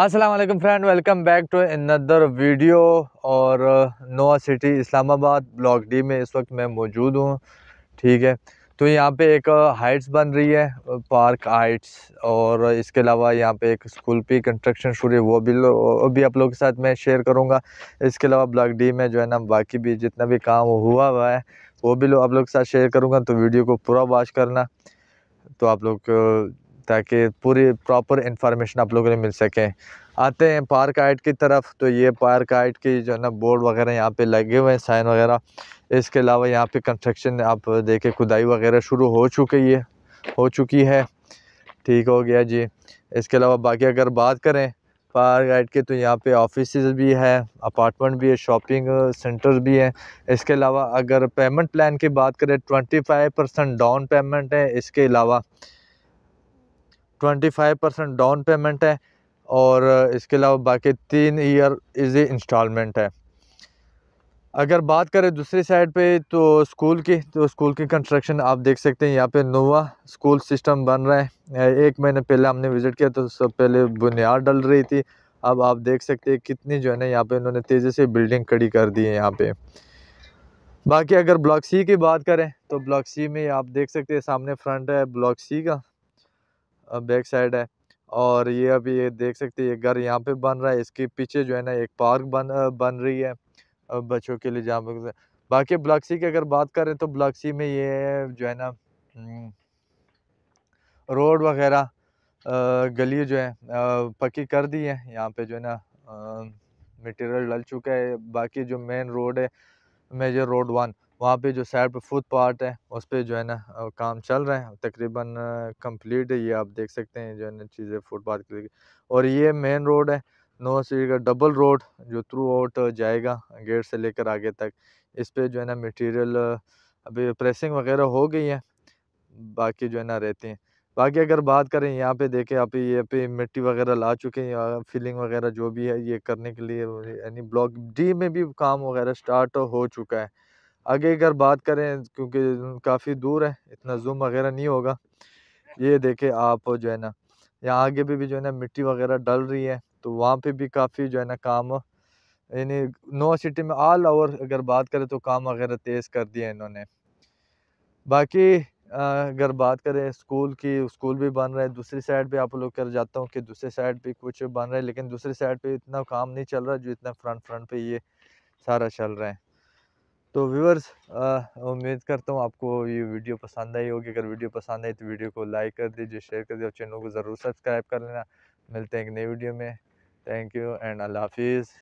Aslam friend welcome back to another video और Nova city Islamabad block D में इस वक्त मैं मौजूद हूँ ठीक है तो यहाँ पे एक हाइट्स बन रही है पार्क हाइट्स और इसके अलावा यहाँ पे एक स्कूल पी कंस्ट्रक्शन शुरू है वो भी वो भी आप लोगों के साथ मैं शेयर करूँगा इसके अलावा ब्लॉक डी में जो है ना बाकी भी जितना भी काम हुआ हुआ है वो भी लो, आप लोग के साथ शेयर करूँगा तो वीडियो को पूरा वॉश करना तो आप लोग ताकि पूरी प्रॉपर इंफॉर्मेशन आप लोगों को मिल सके आते हैं पार्क आइट की तरफ तो ये पार्क आइट की जो है ना बोर्ड वगैरह यहाँ पे लगे हुए हैं साइन वगैरह इसके अलावा यहाँ पे कंस्ट्रक्शन आप देखें खुदाई वगैरह शुरू हो चुकी है हो चुकी है ठीक हो गया जी इसके अलावा बाकी अगर बात करें पार्क आइट के तो यहाँ पे ऑफिस भी है अपार्टमेंट भी है शॉपिंग सेंटर भी हैं इसके अलावा अगर पेमेंट प्लान की बात करें twenty five percent down payment है इसके अलावा twenty five percent down payment है और uh, इसके अलावा बाकी तीन ईयर इजी इंस्टॉलमेंट है अगर बात करें दूसरी साइड पे तो स्कूल की तो स्कूल की कंस्ट्रक्शन आप देख सकते हैं यहाँ पे नोवा स्कूल सिस्टम बन रहा है एक महीने पहले हमने विज़िट किया तो सब पहले बुनियाद डल रही थी अब आप देख सकते हैं कितनी जो है ना यहाँ पे इन्होंने तेज़ी से बिल्डिंग खड़ी कर दी है यहाँ पे बाकी अगर ब्लॉक सी की बात करें तो ब्लॉक सी में आप देख सकते हैं सामने फ्रंट है ब्लॉक सी का बैक साइड है और ये अभी ये देख सकते हैं घर यहाँ पे बन रहा है इसके पीछे जो है ना एक पार्क बन बन रही है बच्चों के लिए जहाँ पर बाकी ब्लॉक्सी की अगर बात करें तो ब्लॉक्सी में ये जो है ना रोड वगैरह गली जो है पक्की कर दी है यहाँ पे जो है ना मटेरियल डल चुका है बाकी जो मेन रोड है मेजर रोड वन वहाँ पे जो साइड पे फुट पार्ट है उस पर जो है ना काम चल रहा है तकरीबन कंप्लीट है ये आप देख सकते हैं जो है ना चीज़ें फुट पाथ के और ये मेन रोड है नौ सीट का डबल रोड जो थ्रू आउट जाएगा गेट से लेकर आगे तक इस पर जो है ना मटेरियल अभी प्रेसिंग वगैरह हो गई है बाकी जो है ना रहती हैं बाकी अगर बात करें यहाँ पे देखें आप ये पे मिट्टी वगैरह ला चुके हैं फिलिंग वगैरह जो भी है ये करने के लिए यानी ब्लॉक डी में भी काम वगैरह स्टार्ट हो चुका है आगे अगर बात करें क्योंकि काफ़ी दूर है इतना जूम वगैरह नहीं होगा ये देखे आप जो है ना यहाँ आगे भी, भी जो है ना मिट्टी वगैरह डल रही है तो वहाँ पे भी काफ़ी जो है ना काम यानी नो सिटी में ऑल ओवर अगर बात करें तो काम वगैरह तेज़ कर दिया इन्होंने बाकी अगर बात करें स्कूल की स्कूल भी बन रहा है दूसरी साइड पे आप लोग कर जाता हूँ कि दूसरी साइड पे कुछ बन रहा है लेकिन दूसरी साइड पे इतना काम नहीं चल रहा जो इतना फ्रंट फ्रंट पे ये सारा चल रहा है तो व्यूअर्स उम्मीद करता हूँ आपको ये वीडियो पसंद आई होगी अगर वीडियो पसंद आई तो वीडियो को लाइक कर दीजिए शेयर कर दीजिए और चैनल को ज़रूर सब्सक्राइब कर लेना मिलते हैं एक नई वीडियो में थैंक यू एंड अल्लाह हाफिज़